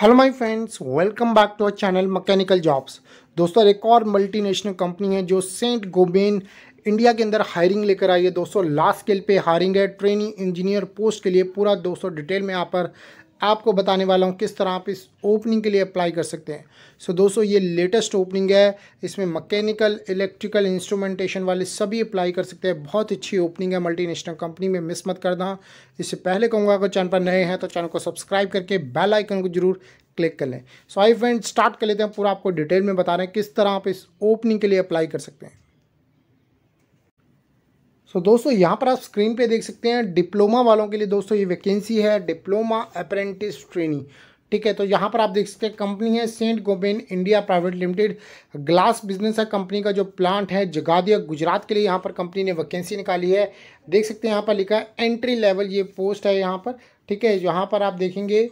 hello my friends welcome back to our channel mechanical jobs दोस्तों एक और multinational company है जो सेंट गोबेन इंडिया के अंदर हायरिंग लेकर आई है दोस्तों लास्ट स्केल पे हायरिंग है ट्रेनिंग इंजीनियर पोस्ट के लिए पूरा दोस्तों डिटेल में यहाँ पर आपको बताने वाला हूँ किस तरह आप इस ओपनिंग के लिए अप्लाई कर सकते हैं सो so, दोस्तों ये लेटेस्ट ओपनिंग है इसमें मकैनिकल इलेक्ट्रिकल इंस्ट्रूमेंटेशन वाले सभी अप्लाई कर सकते हैं बहुत अच्छी ओपनिंग है मल्टीनेशनल कंपनी में मिस मत करना इससे पहले कहूँगा अगर चैनल पर नए हैं तो चैनल को सब्सक्राइब करके बेल आइकन को जरूर क्लिक कर लें सो आई फ्रेंड स्टार्ट कर लेते हैं पूरा आपको डिटेल में बता रहे हैं किस तरह आप इस ओपनिंग के लिए अप्लाई कर सकते हैं सो दोस्तों यहाँ पर आप स्क्रीन पे देख सकते हैं डिप्लोमा वालों के लिए दोस्तों ये वैकेंसी है डिप्लोमा अप्रेंटिस ट्रेनिंग ठीक है तो यहाँ पर आप देख सकते हैं कंपनी है Saint Gobain India private limited glass business है कंपनी का जो प्लांट है जगादिया गुजरात के लिए यहाँ पर कंपनी ने वैकेंसी निकाली है देख सकते हैं यहाँ पर लिखा है एंट्री लेवल ये पोस्ट है यहाँ पर ठीक है यहाँ पर आप देखेंगे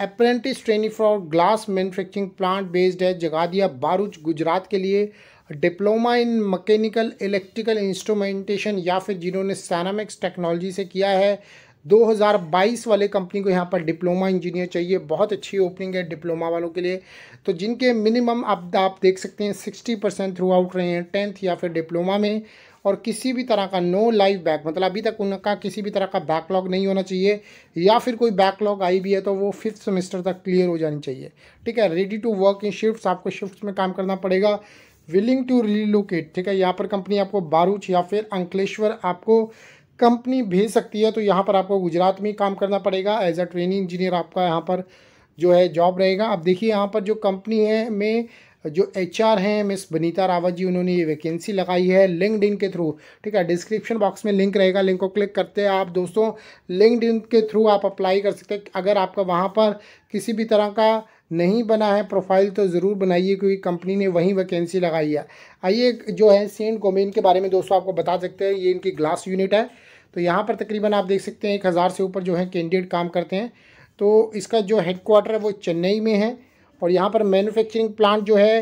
apprentice training for glass manufacturing plant based है जगादिया बारूच गुजरात के लिए diploma in mechanical electrical instrumentation या फिर जिन्होंने सैनामिक्स टेक्नोलॉजी से किया है 2022 वाले कंपनी को यहाँ पर डिप्लोमा इंजीनियर चाहिए बहुत अच्छी ओपनिंग है डिप्लोमा वालों के लिए तो जिनके मिनिमम आप आप देख सकते हैं 60 परसेंट थ्रू आउट रहे हैं टेंथ या फिर डिप्लोमा में और किसी भी तरह का नो लाइव बैक मतलब अभी तक उनका किसी भी तरह का बैकलॉग नहीं होना चाहिए या फिर कोई बैकलॉग आई भी है तो वो फिफ्थ सेमेस्टर तक क्लियर हो जानी चाहिए ठीक है ready to work in shift आपको शिफ्ट में काम करना पड़ेगा विलिंग टू रिलोकेट ठीक है यहाँ पर कंपनी आपको बारूच या फिर अंकलेश्वर आपको कंपनी भेज सकती है तो यहाँ पर आपको गुजरात में काम करना पड़ेगा एज अ ट्रेनिंग इंजीनियर आपका यहाँ पर जो है जॉब रहेगा अब देखिए यहाँ पर जो कंपनी है में जो एच हैं मिस बनीता रावत जी उन्होंने ये वैकेंसी लगाई है लिंकड के थ्रू ठीक है डिस्क्रिप्शन बॉक्स में लिंक रहेगा लिंक को क्लिक करते हैं आप दोस्तों लिंकड के थ्रू आप अप्लाई कर सकते हैं अगर आपका वहाँ पर किसी भी तरह का नहीं बना है प्रोफाइल तो ज़रूर बनाइए क्योंकि कंपनी ने वहीं वैकेंसी लगाई है आइए जो है सेंट गोमेन के बारे में दोस्तों आपको बता सकते हैं ये इनकी ग्लास यूनिट है तो यहाँ पर तकरीबन आप देख सकते हैं एक हज़ार से ऊपर जो है कैंडिडेट काम करते हैं तो इसका जो हेड क्वार्टर है वो चेन्नई में है और यहाँ पर मैन्युफैक्चरिंग प्लांट जो है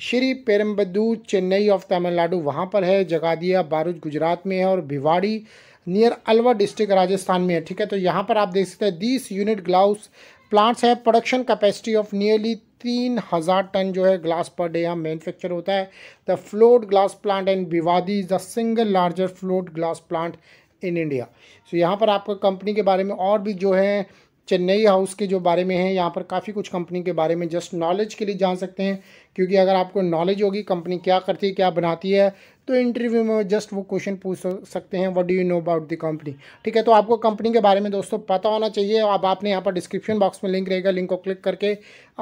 श्री पेरम्बदू चेन्नई ऑफ तमिलनाडु वहाँ पर है जगादिया बारूद गुजरात में है और भिवाड़ी नियर अलवर डिस्ट्रिक्ट राजस्थान में है ठीक है तो यहाँ पर आप देख सकते हैं बीस यूनिट ग्लाउस प्लांट्स है प्रोडक्शन कैपेसिटी ऑफ नियरली तीन हज़ार टन जो है ग्लास पर डे यहाँ मैन्युफैक्चर होता है the float glass plant and Bhiwadi is the single larger float glass plant in India so यहाँ पर आपको कंपनी के बारे में और भी जो है चेन्नई हाउस के जो बारे में है यहाँ पर काफ़ी कुछ कंपनी के बारे में जस्ट नॉलेज के लिए जान सकते हैं क्योंकि अगर आपको नॉलेज होगी कंपनी क्या करती है क्या बनाती है तो इंटरव्यू में जस्ट वो क्वेश्चन पूछ सकते हैं what do you know about the company ठीक है तो आपको कंपनी के बारे में दोस्तों पता होना चाहिए अब आपने यहाँ पर डिस्क्रिप्शन बॉक्स में लिंक रहेगा लिंक को क्लिक करके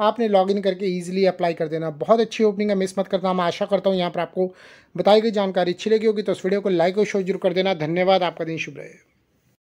आपने लॉगिन करके ईजिली अप्लाई कर देना बहुत अच्छी ओपनिंग है मिस मत करता मैं आशा करता हूँ यहाँ पर आपको बताई गई जानकारी अच्छी लगी होगी तो उस वीडियो को लाइक और शेयर जरूर कर देना धन्यवाद आपका दिन शुभ रहेगा